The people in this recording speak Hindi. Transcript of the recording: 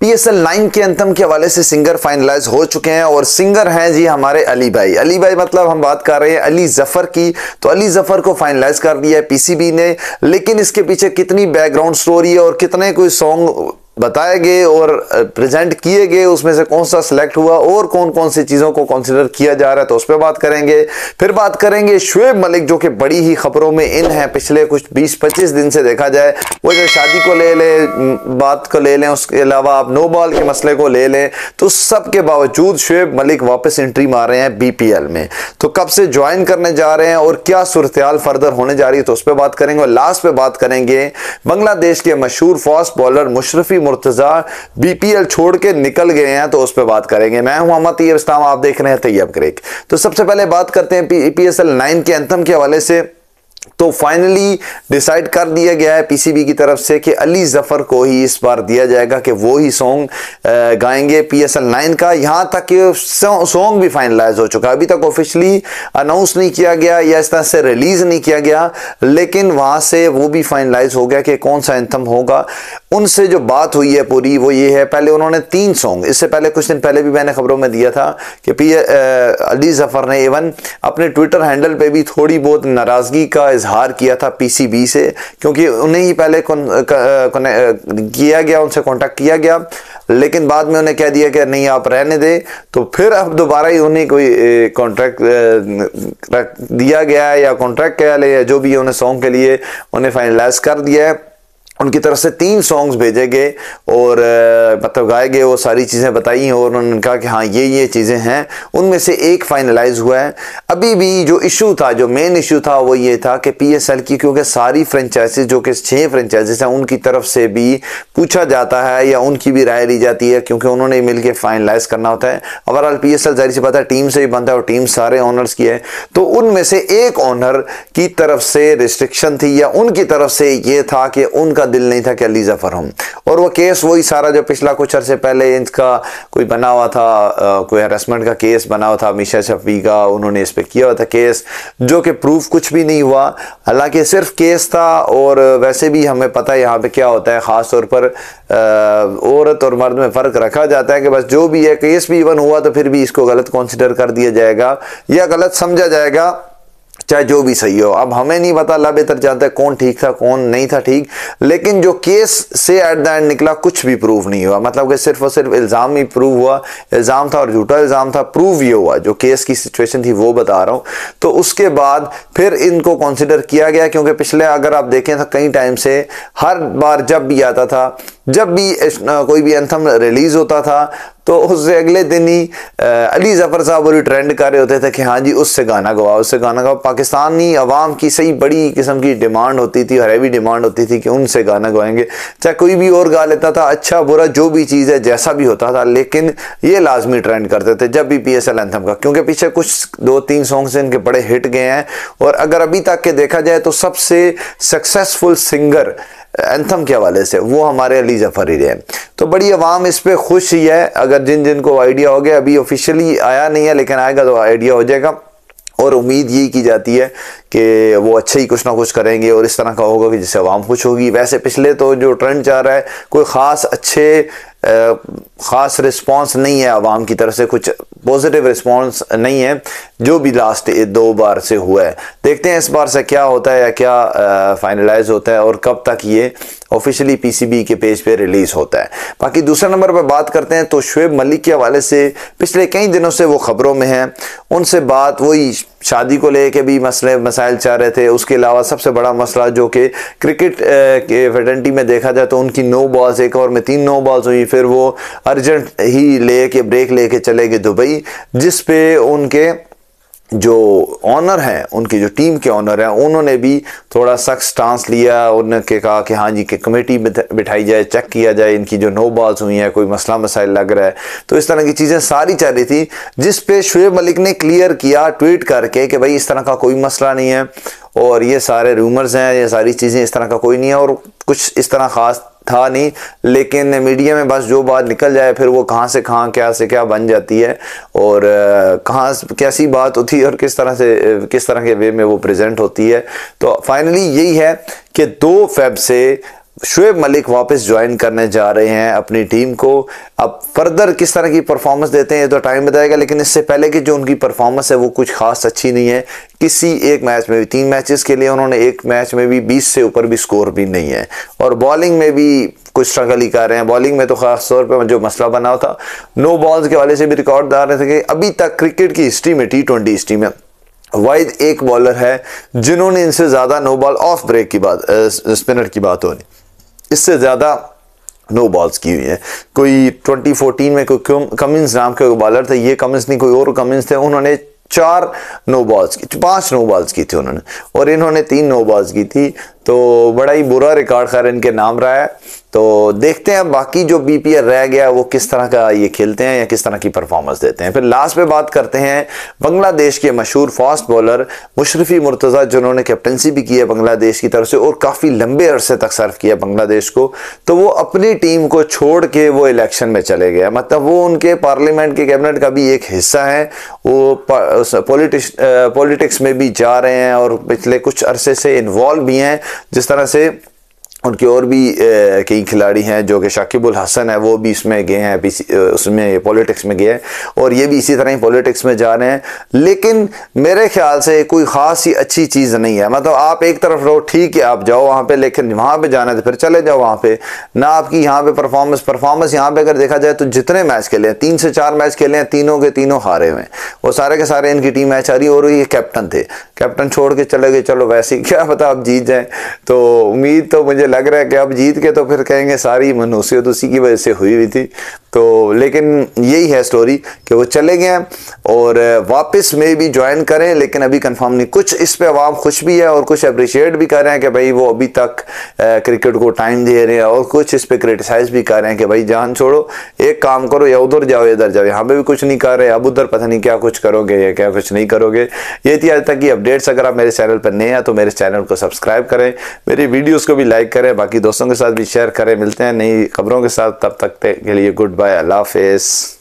पीएसएल 9 के अंतम के हवाले से सिंगर फाइनलाइज हो चुके हैं और सिंगर हैं जी हमारे अली भाई अली भाई मतलब हम बात कर रहे हैं अली जफर की तो अली जफर को फाइनलाइज कर दिया है पीसीबी ने लेकिन इसके पीछे कितनी बैकग्राउंड स्टोरी है और कितने कोई सॉन्ग बताए गए और प्रेजेंट किए गए उसमें से कौन सा सिलेक्ट हुआ और कौन कौन सी चीज़ों को कंसीडर किया जा रहा है तो उस पर बात करेंगे फिर बात करेंगे शुएब मलिक जो कि बड़ी ही खबरों में इन है पिछले कुछ 20-25 दिन से देखा जाए वो जो शादी को ले लें बात को ले लें उसके अलावा आप नो बॉल के मसले को ले लें तो सब के बावजूद शुएब मलिक वापस एंट्री मार रहे हैं बी में तो कब से ज्वाइन करने जा रहे हैं और क्या सूरत फर्दर होने जा रही है तो उस पर बात करेंगे और लास्ट पे बात करेंगे बांग्लादेश के मशहूर fast bowler Mashrafe Mortaza BPL छोड़ के निकल गए हैं तो उस पर बात करेंगे मैं हूं मोहम्मद तैयब इस्लाम आप देख रहे हैं तैयब ग्रेक तो सबसे पहले बात करते हैं पी एस एल नाइन के एंथम के हवाले से तो फाइनली डिसाइड कर दिया गया है पीसीबी की तरफ से कि अली जफर को ही इस बार दिया जाएगा कि वो ही सॉन्ग गाएंगे पीएसएल 9 का यहां तक कि सॉन्ग भी फाइनलाइज हो चुका है अभी तक ऑफिशियली अनाउंस नहीं किया गया या इस तरह से रिलीज नहीं किया गया लेकिन वहां से वो भी फाइनलाइज हो गया कि कौन सा एंथम होगा उनसे जो बात हुई है पूरी वो ये है पहले उन्होंने तीन सॉन्ग इससे पहले कुछ दिन पहले भी मैंने खबरों में दिया था कि पी अली जफ़र ने इवन अपने ट्विटर हैंडल पे भी थोड़ी बहुत नाराज़गी का इजहार किया था पीसीबी से क्योंकि उन्हें ही पहले कौन, किया गया उनसे कॉन्टैक्ट किया गया लेकिन बाद में उन्हें कह दिया कि नहीं आप रहने दें तो फिर अब दोबारा ही उन्हें कोई कॉन्ट्रैक्ट दिया गया है या कॉन्ट्रैक्ट कह लिया जो भी है उन्हें सॉन्ग के लिए उन्हें फाइनलाइज कर दिया है उनकी तरफ से तीन सॉन्ग्स भेजे गए और मतलब गाए गए वो सारी चीज़ें बताई और उन्होंने कहा कि हाँ ये ये चीज़ें हैं उनमें से एक फाइनलाइज हुआ है अभी भी जो इशू था जो मेन इशू था वो ये था कि पीएसएल की क्योंकि सारी फ्रेंचाइजी जो कि छः फ्रेंचाइजीज हैं उनकी तरफ से भी पूछा जाता है या उनकी भी राय ली जाती है क्योंकि उन्होंने मिल के फाइनलाइज करना होता है ओवरऑल पी एस एल जाहिर सी बात है टीम से भी बनता है और टीम सारे ऑनर्स की है तो उनमें से एक ऑनर की तरफ से रिस्ट्रिक्शन थी या उनकी तरफ से ये था कि उनका दिल नहीं था कि अली ज़फ़र हम और वो केस वही सारा जो पिछला कुछ अरसे पहले इनका कोई बना हुआ था आ, कोई हरासमेंट का केस बना हुआ था मिशा शफी का उन्होंने इस पर किया हुआ था केस जो कि प्रूफ कुछ भी नहीं हुआ हालांकि सिर्फ केस था और वैसे भी हमें पता है यहाँ पर क्या होता है ख़ास तौर पर औरत और मर्द में फ़र्क रखा जाता है कि बस जो भी है केस भी इवन हुआ तो फिर भी इसको गलत कॉन्सिडर कर दिया जाएगा या गलत समझा जाएगा चाहे जो भी सही हो अब हमें नहीं पता अल्लाह बेहतर जानता है कौन ठीक था कौन नहीं था ठीक लेकिन जो केस से एट द एंड निकला कुछ भी प्रूव नहीं हुआ मतलब कि सिर्फ और सिर्फ इल्ज़ाम ही प्रूव हुआ इल्ज़ाम था और झूठा इल्ज़ाम था प्रूव ये हुआ जो केस की सिचुएशन थी वो बता रहा हूँ तो उसके बाद फिर इनको कंसिडर किया गया क्योंकि पिछले अगर आप देखें तो कई टाइम से हर बार जब भी आता था जब भी कोई भी एंथम रिलीज़ होता था तो उससे अगले दिन ही अली ज़फ़र साहब और ट्रेंड कर रहे होते थे कि हाँ जी उससे गाना गवाओ उससे गाना गवाओ पाकिस्तानी आवाम की सही बड़ी किस्म की डिमांड होती थी और हैवी डिमांड होती थी कि उनसे गाना गवाएंगे चाहे कोई भी और गा लेता था अच्छा बुरा जो भी चीज़ है जैसा भी होता था लेकिन ये लाजमी ट्रेंड करते थे जब भी पी एस एल एंथम का क्योंकि पीछे कुछ दो तीन सॉन्ग्स इनके बड़े हिट गए हैं और अगर अभी तक के देखा जाए तो सबसे सक्सेसफुल सिंगर एंथम के हवाले से वो हमारे अली जफ़र ही रहे तो बड़ी आवाम इस पर खुश ही है अगर जिन जिन को आइडिया हो गया अभी ऑफिशियली आया नहीं है लेकिन आएगा तो आइडिया हो जाएगा और उम्मीद यही की जाती है कि वो अच्छे ही कुछ ना कुछ करेंगे और इस तरह का होगा कि जिससे आवाम खुश होगी वैसे पिछले तो जो ट्रेंड चाह रहा है कोई ख़ास अच्छे ख़ास रिस्पांस नहीं है आवाम की तरफ से कुछ पॉजिटिव रिस्पांस नहीं है जो भी लास्ट दो बार से हुआ है देखते हैं इस बार से क्या होता है या क्या फाइनलाइज होता है और कब तक ये ऑफिशियली पीसीबी के पेज पे रिलीज़ होता है बाकी दूसरे नंबर पर बात करते हैं तो शुएब मलिक के हवाले से पिछले कई दिनों से वो ख़बरों में हैं उनसे बात वही शादी को लेके भी मसले मसाइल चाह रहे थे उसके अलावा सबसे बड़ा मसला जो कि क्रिकेट के फेडेंटी में देखा जाए तो उनकी नौ बॉल्स एक और में तीन नौ बॉल्स हुई फिर वो अर्जेंट ही ले के ब्रेक ले चले गए दुबई जिस पे उनके जो ऑनर हैं उनकी जो टीम के ऑनर हैं उन्होंने भी थोड़ा सख्त स्टांस लिया उनके कहा कि हाँ जी कि कमेटी बिठाई जाए चेक किया जाए इनकी जो नो बॉल्स हुई हैं कोई मसला मसाइल लग रहा है तो इस तरह की चीज़ें सारी चल रही थी जिस पे शुएब मलिक ने क्लियर किया ट्वीट करके कि भाई इस तरह का कोई मसला नहीं है और ये सारे रूमर्स हैं ये सारी चीज़ें इस तरह का कोई नहीं है और कुछ इस तरह ख़ास था नहीं लेकिन मीडिया में बस जो बात निकल जाए फिर वो कहाँ से कहाँ क्या से क्या बन जाती है और कहाँ कैसी बात होती है और किस तरह से किस तरह के वे में वो प्रेजेंट होती है तो फाइनली यही है कि दो फेब से शुएब मलिक वापस ज्वाइन करने जा रहे हैं अपनी टीम को अब फर्दर किस तरह की परफॉर्मेंस देते हैं ये तो टाइम बताएगा लेकिन इससे पहले कि जो उनकी परफॉर्मेंस है वो कुछ खास अच्छी नहीं है किसी एक मैच में भी तीन मैचेस के लिए उन्होंने एक मैच में भी बीस से ऊपर भी स्कोर भी नहीं है और बॉलिंग में भी कुछ स्ट्रगल ही कर रहे हैं बॉलिंग में तो खास तौर पे जो मसला बना था नो बॉल्स के वाले से भी रिकॉर्ड आ रहे थे कि अभी तक क्रिकेट की हिस्ट्री में टी ट्वेंटी हिस्ट्री में वाइद एक बॉलर है जिन्होंने इनसे ज़्यादा नो बॉल ऑफ ब्रेक की बात स्पिनर की बात होनी इससे ज़्यादा नो बॉल्स की हुई हैं कोई 2014 में कोई कमिंस नाम के बॉलर थे ये कमिंस नहीं कोई और कमिंस थे उन्होंने चार नो बॉल्स की पांच नो बॉल्स की थी उन्होंने और इन्होंने तीन नो बॉल्स की थी तो बड़ा ही बुरा रिकॉर्ड खैर इनके नाम रहा है तो देखते हैं बाकी जो बीपीएल रह गया वो किस तरह का ये खेलते हैं या किस तरह की परफॉर्मेंस देते हैं फिर लास्ट में बात करते हैं बांग्लादेश के मशहूर फास्ट बॉलर मुशरफी मुर्तज़ा जिन्होंने कैप्टनसी भी की है बांग्लादेश की तरफ से और काफ़ी लंबे अरसे तक सर्व किया बांग्लादेश को तो वो अपनी टीम को छोड़ के वो इलेक्शन में चले गए मतलब वो उनके पार्लियामेंट के कैबिनेट का भी एक हिस्सा है वो पॉलिटिक्स पॉलिटिक्स में भी जा रहे हैं और पिछले कुछ अरसे से इन्वॉल्व भी हैं जिस तरह से उनके और भी कई खिलाड़ी हैं जो कि शाकिबुल हसन है वो भी इसमें गए हैं उसमें पॉलिटिक्स में गए हैं और ये भी इसी तरह ही पॉलिटिक्स में जा रहे हैं लेकिन मेरे ख्याल से कोई ख़ास ही अच्छी चीज़ नहीं है मतलब आप एक तरफ रहो ठीक है आप जाओ वहाँ पे लेकिन वहाँ पे जाना है तो फिर चले जाओ वहाँ पर ना आपकी यहाँ पर परफॉर्मेंस परफॉर्मेंस यहाँ पर अगर देखा जाए तो जितने मैच खेले हैं तीन से चार मैच खेले हैं तीनों के तीनों हारे हुए हैं वो सारे के सारे इनकी टीम मैच रही और ये कैप्टन थे कैप्टन छोड़ के चले गए चलो वैसे ही क्या पता आप जीत जाएं तो उम्मीद तो मुझे लग रहा है कि आप जीत के तो फिर कहेंगे सारी मनहूसियत तो उसी की वजह से हुई हुई थी तो लेकिन यही है स्टोरी कि वो चले गए और वापस में भी ज्वाइन करें लेकिन अभी कंफर्म नहीं कुछ इस पे आवाम खुश भी है और कुछ अप्रिशिएट भी कर रहे हैं कि भाई वो अभी तक क्रिकेट को टाइम दे रहे हैं और कुछ इस पे क्रिटिसाइज भी कर रहे हैं कि भाई जान छोड़ो एक काम करो या उधर जाओ इधर जाओ यहाँ पे भी कुछ नहीं कर रहे अब उधर पता नहीं क्या कुछ करोगे या क्या कुछ नहीं करोगे ये थी आज तक की अपडेट अपडेट्स अगर आप मेरे चैनल पर नए हैं तो मेरे चैनल को सब्सक्राइब करें मेरी वीडियोज़ को भी लाइक करें बाकी दोस्तों के साथ भी शेयर करें मिलते हैं नई खबरों के साथ तब तक के लिए गुड बाय अल्लाह हाफिज़